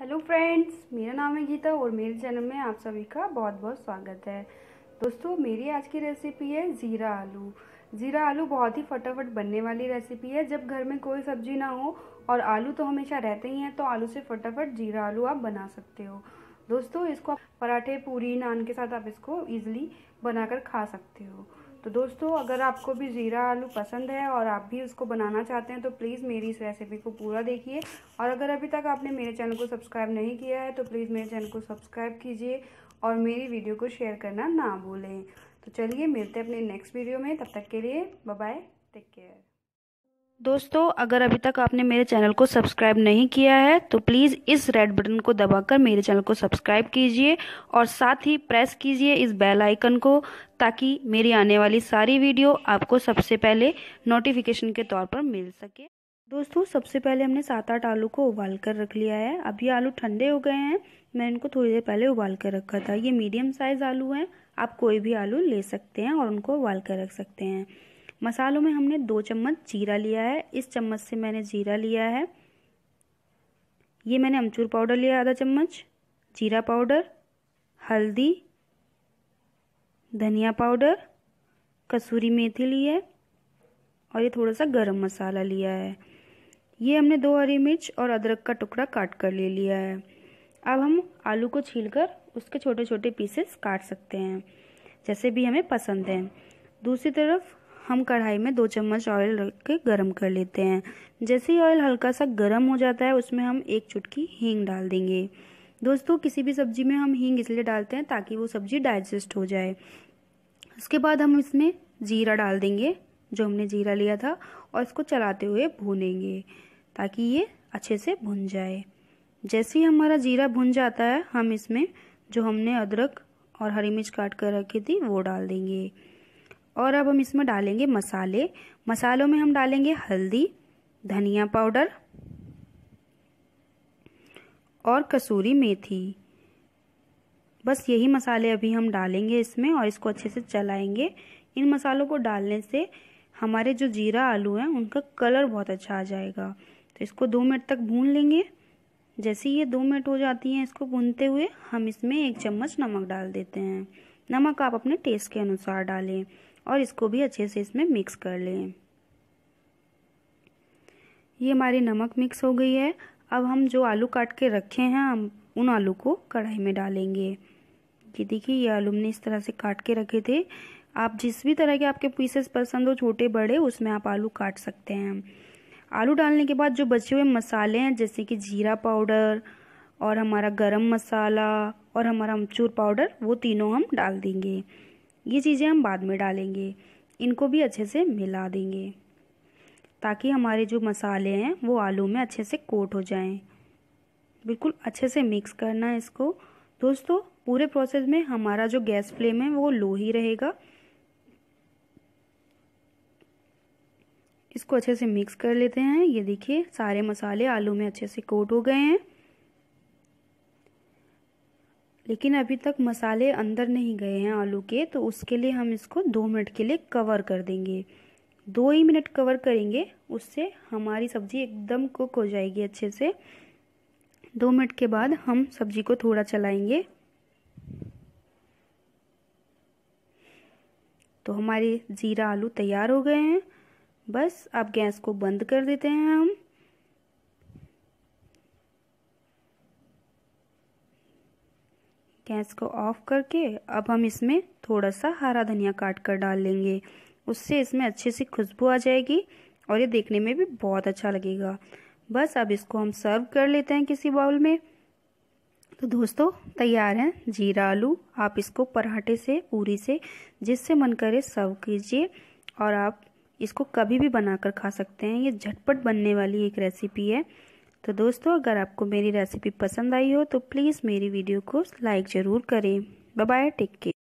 hello friends मेरा नाम है गीता और मेरे चैनल में आप सभी का बहुत बहुत स्वागत है दोस्तों मेरी आज की रेसिपी है ज़ीरा आलू ज़ीरा आलू बहुत ही फटाफट बनने वाली रेसिपी है जब घर में कोई सब्जी ना हो और आलू तो हमेशा रहते ही हैं तो आलू से फटाफट ज़ीरा आलू आप बना सकते हो दोस्तों इसको पराठे पूरी नान के साथ आप इसको ईजिली बनाकर खा सकते हो तो दोस्तों अगर आपको भी ज़ीरा आलू पसंद है और आप भी उसको बनाना चाहते हैं तो प्लीज़ मेरी इस रेसिपी को पूरा देखिए और अगर अभी तक आपने मेरे चैनल को सब्सक्राइब नहीं किया है तो प्लीज़ मेरे चैनल को सब्सक्राइब कीजिए और मेरी वीडियो को शेयर करना ना भूलें तो चलिए मिलते हैं अपने नेक्स्ट वीडियो में तब तक के लिए बाय टेक केयर दोस्तों अगर अभी तक आपने मेरे चैनल को सब्सक्राइब नहीं किया है तो प्लीज़ इस रेड बटन को दबाकर मेरे चैनल को सब्सक्राइब कीजिए और साथ ही प्रेस कीजिए इस बेल आइकन को ताकि मेरी आने वाली सारी वीडियो आपको सबसे पहले नोटिफिकेशन के तौर पर मिल सके दोस्तों सबसे पहले हमने सात आठ आलू को उबाल कर रख लिया है अब ये आलू ठंडे हो गए हैं मैंने इनको थोड़ी देर पहले उबाल कर रखा था ये मीडियम साइज़ आलू हैं आप कोई भी आलू ले सकते हैं और उनको उबाल कर रख सकते हैं मसालों में हमने दो चम्मच जीरा लिया है इस चम्मच से मैंने जीरा लिया है ये मैंने अमचूर पाउडर लिया आधा चम्मच जीरा पाउडर हल्दी धनिया पाउडर कसूरी मेथी ली है और ये थोड़ा सा गरम मसाला लिया है ये हमने दो हरी मिर्च और अदरक का टुकड़ा काट कर ले लिया है अब हम आलू को छीलकर उसके छोटे छोटे पीसेस काट सकते हैं जैसे भी हमें पसंद हैं दूसरी तरफ हम कढ़ाई में दो चम्मच ऑयल रख के गर्म कर लेते हैं जैसे ही ऑयल हल्का सा गर्म हो जाता है उसमें हम एक चुटकी हींग डाल देंगे दोस्तों किसी भी सब्जी में हम हींग इसलिए डालते हैं ताकि वो सब्जी डाइजेस्ट हो जाए उसके बाद हम इसमें जीरा डाल देंगे जो हमने जीरा लिया था और इसको चलाते हुए भूनेंगे ताकि ये अच्छे से भुन जाए जैसे ही हमारा जीरा भुन जाता है हम इसमें जो हमने अदरक और हरी मिर्च काट कर रखी थी वो डाल देंगे और अब हम इसमें डालेंगे मसाले मसालों में हम डालेंगे हल्दी धनिया पाउडर और कसूरी मेथी बस यही मसाले अभी हम डालेंगे इसमें और इसको अच्छे से चलाएंगे इन मसालों को डालने से हमारे जो जीरा आलू हैं उनका कलर बहुत अच्छा आ जाएगा तो इसको दो मिनट तक भून लेंगे जैसे ये दो मिनट हो जाती हैं इसको भूनते हुए हम इसमें एक चम्मच नमक डाल देते हैं नमक आप अपने टेस्ट के अनुसार डालें और इसको भी अच्छे से इसमें मिक्स कर लें ये हमारी नमक मिक्स हो गई है अब हम जो आलू काट के रखे हैं हम उन आलू को कढ़ाई में डालेंगे ये देखिए ये आलू हमने इस तरह से काट के रखे थे आप जिस भी तरह के आपके पीसेस पसंद हो छोटे बड़े उसमें आप आलू काट सकते हैं आलू डालने के बाद जो बचे हुए मसाले हैं जैसे कि जीरा पाउडर और हमारा गरम मसाला और हमारा अमचूर पाउडर वो तीनों हम डाल देंगे ये चीज़ें हम बाद में डालेंगे इनको भी अच्छे से मिला देंगे ताकि हमारे जो मसाले हैं वो आलू में अच्छे से कोट हो जाएं बिल्कुल अच्छे से मिक्स करना है इसको दोस्तों पूरे प्रोसेस में हमारा जो गैस फ्लेम है वो लो ही रहेगा इसको अच्छे से मिक्स कर लेते हैं ये देखिए सारे मसाले आलू में अच्छे से कोट हो गए हैं लेकिन अभी तक मसाले अंदर नहीं गए हैं आलू के तो उसके लिए हम इसको दो मिनट के लिए कवर कर देंगे दो ही मिनट कवर करेंगे उससे हमारी सब्ज़ी एकदम कुक हो जाएगी अच्छे से दो मिनट के बाद हम सब्ज़ी को थोड़ा चलाएंगे तो हमारे ज़ीरा आलू तैयार हो गए हैं बस अब गैस को बंद कर देते हैं हम गैस को ऑफ करके अब हम इसमें थोड़ा सा हरा धनिया काट कर डाल लेंगे उससे इसमें अच्छे से खुशबू आ जाएगी और ये देखने में भी बहुत अच्छा लगेगा बस अब इसको हम सर्व कर लेते हैं किसी बाउल में तो दोस्तों तैयार हैं जीरा आलू आप इसको पराठे से पूरी से जिससे मन करे सर्व कीजिए और आप इसको कभी भी बनाकर खा सकते हैं ये झटपट बनने वाली एक रेसिपी है तो दोस्तों अगर आपको मेरी रेसिपी पसंद आई हो तो प्लीज़ मेरी वीडियो को लाइक ज़रूर करें बाय टेक केयर